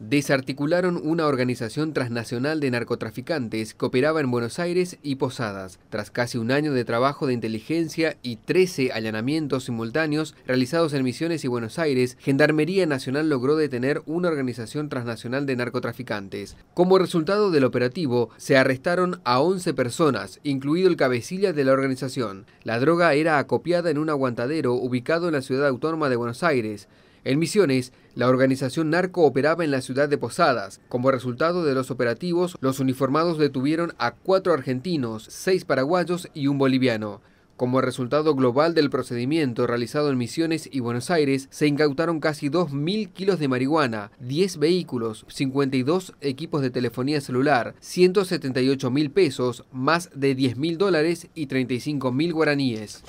desarticularon una organización transnacional de narcotraficantes que operaba en Buenos Aires y Posadas. Tras casi un año de trabajo de inteligencia y 13 allanamientos simultáneos realizados en Misiones y Buenos Aires, Gendarmería Nacional logró detener una organización transnacional de narcotraficantes. Como resultado del operativo, se arrestaron a 11 personas, incluido el cabecilla de la organización. La droga era acopiada en un aguantadero ubicado en la ciudad autónoma de Buenos Aires. En Misiones, la organización narco operaba en la ciudad de Posadas. Como resultado de los operativos, los uniformados detuvieron a cuatro argentinos, seis paraguayos y un boliviano. Como resultado global del procedimiento realizado en Misiones y Buenos Aires, se incautaron casi 2.000 kilos de marihuana, 10 vehículos, 52 equipos de telefonía celular, 178.000 mil pesos, más de 10.000 dólares y 35.000 guaraníes.